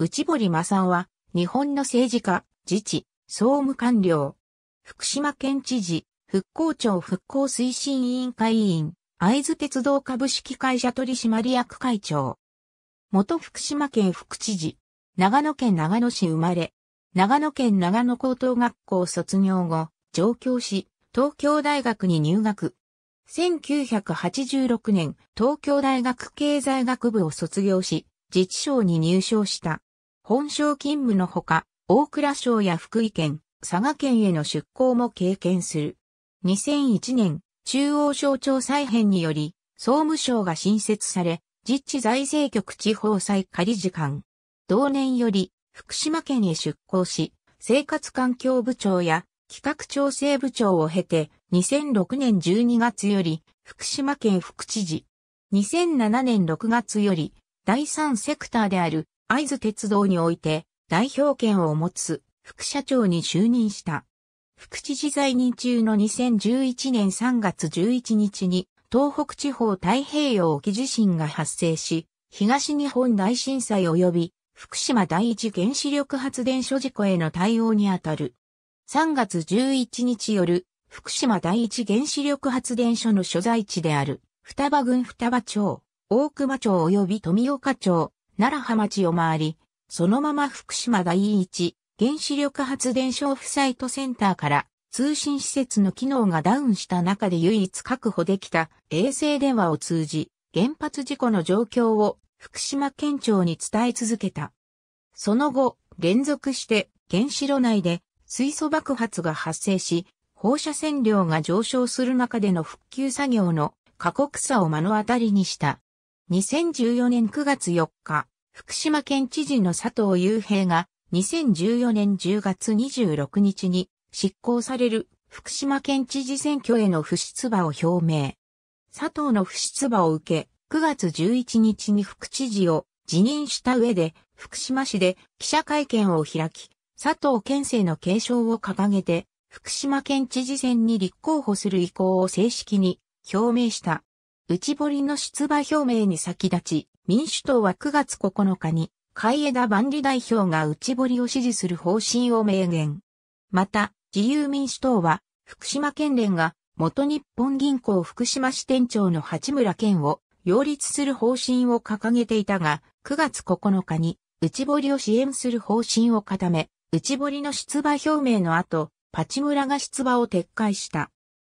内堀正夫は、日本の政治家、自治、総務官僚、福島県知事、復興庁復興推進委員会委員、会津鉄道株式会社取締役会長。元福島県副知事、長野県長野市生まれ、長野県長野高等学校卒業後、上京し、東京大学に入学。1986年、東京大学経済学部を卒業し、自治省に入省した。本省勤務のほか、大蔵省や福井県、佐賀県への出向も経験する。2001年、中央省庁再編により、総務省が新設され、実地財政局地方再仮時間。同年より、福島県へ出向し、生活環境部長や企画調整部長を経て、2006年12月より、福島県副知事。2007年6月より、第三セクターである合津鉄道において代表権を持つ副社長に就任した。副知事在任中の2011年3月11日に東北地方太平洋沖地震が発生し、東日本大震災及び福島第一原子力発電所事故への対応にあたる。3月11日夜、福島第一原子力発電所の所在地である、双葉郡双葉町、大熊町及び富岡町、奈良浜地を回り、そのまま福島第一原子力発電所オフサイトセンターから通信施設の機能がダウンした中で唯一確保できた衛星電話を通じ、原発事故の状況を福島県庁に伝え続けた。その後、連続して原子炉内で水素爆発が発生し、放射線量が上昇する中での復旧作業の過酷さを目の当たりにした。2014年9月4日、福島県知事の佐藤雄平が2014年10月26日に執行される福島県知事選挙への不出馬を表明。佐藤の不出馬を受け、9月11日に副知事を辞任した上で、福島市で記者会見を開き、佐藤県政の継承を掲げて、福島県知事選に立候補する意向を正式に表明した。内堀の出馬表明に先立ち、民主党は9月9日に、海江田万里代表が内堀を支持する方針を明言。また、自由民主党は、福島県連が、元日本銀行福島支店長の八村県を、擁立する方針を掲げていたが、9月9日に、内堀を支援する方針を固め、内堀の出馬表明の後、パチ村が出馬を撤回した。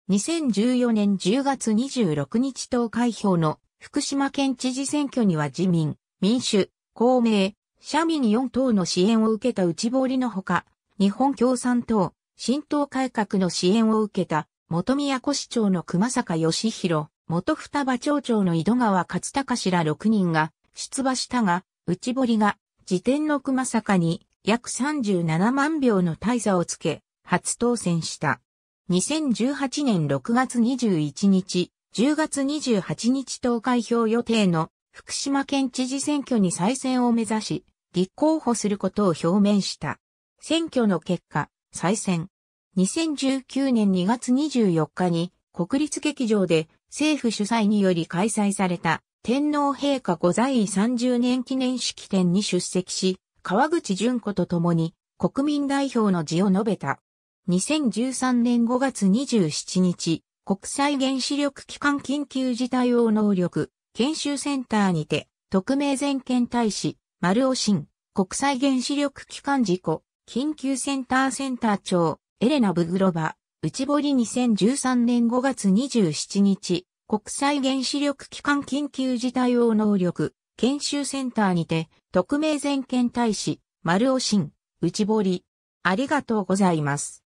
2014年10月26日投開票の福島県知事選挙には自民、民主、公明、社民4党の支援を受けた内堀のほか、日本共産党、新党改革の支援を受けた、元宮古市長の熊坂義弘、元双葉町長の井戸川勝隆ら6人が出馬したが、内堀が時点の熊坂に約37万票の大差をつけ、初当選した。2018年6月21日、10月28日投開票予定の福島県知事選挙に再選を目指し、立候補することを表明した。選挙の結果、再選。2019年2月24日に国立劇場で政府主催により開催された天皇陛下御在位30年記念式典に出席し、川口淳子と共に国民代表の辞を述べた。2013年5月27日、国際原子力機関緊急事態応能力研修センターにて、特命全権大使、丸尾新、国際原子力機関事故、緊急センターセンター長、エレナ・ブグロバ、内堀2013年5月27日、国際原子力機関緊急事態応能力研修センターにて、特命全権大使、丸尾新、内堀。ありがとうございます。